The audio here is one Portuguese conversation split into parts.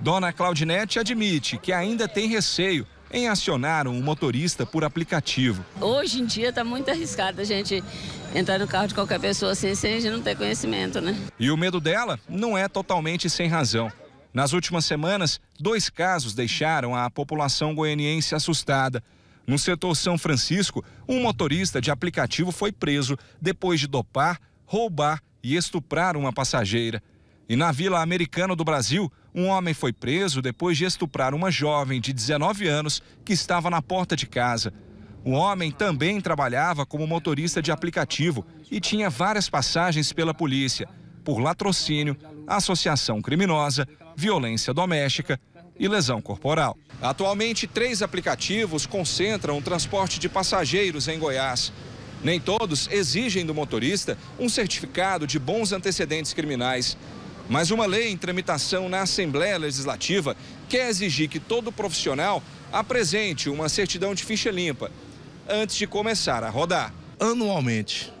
Dona Claudinete admite que ainda tem receio em acionar um motorista por aplicativo. Hoje em dia está muito arriscado a gente entrar no carro de qualquer pessoa assim, sem a gente não ter conhecimento, né? E o medo dela não é totalmente sem razão. Nas últimas semanas, dois casos deixaram a população goianiense assustada. No setor São Francisco, um motorista de aplicativo foi preso depois de dopar, roubar e estuprar uma passageira. E na Vila Americana do Brasil, um homem foi preso depois de estuprar uma jovem de 19 anos que estava na porta de casa. O homem também trabalhava como motorista de aplicativo e tinha várias passagens pela polícia, por latrocínio, associação criminosa, violência doméstica e lesão corporal. Atualmente, três aplicativos concentram o transporte de passageiros em Goiás. Nem todos exigem do motorista um certificado de bons antecedentes criminais. Mas uma lei em tramitação na Assembleia Legislativa quer exigir que todo profissional apresente uma certidão de ficha limpa antes de começar a rodar. Anualmente,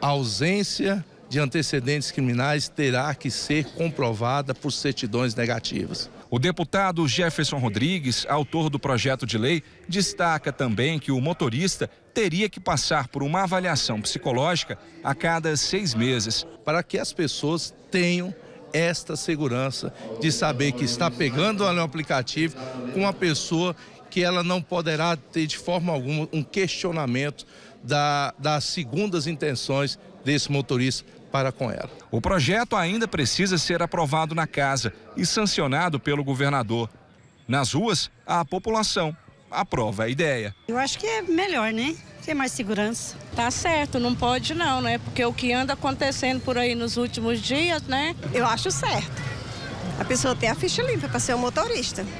a ausência de antecedentes criminais terá que ser comprovada por certidões negativas. O deputado Jefferson Rodrigues, autor do projeto de lei, destaca também que o motorista teria que passar por uma avaliação psicológica a cada seis meses. Para que as pessoas tenham esta segurança de saber que está pegando no aplicativo com uma pessoa que ela não poderá ter de forma alguma um questionamento da, das segundas intenções desse motorista para com ela. O projeto ainda precisa ser aprovado na casa e sancionado pelo governador. Nas ruas, a população aprova a ideia. Eu acho que é melhor, né? Tem mais segurança. Tá certo, não pode não, né? Porque o que anda acontecendo por aí nos últimos dias, né? Eu acho certo. A pessoa tem a ficha limpa para ser um motorista.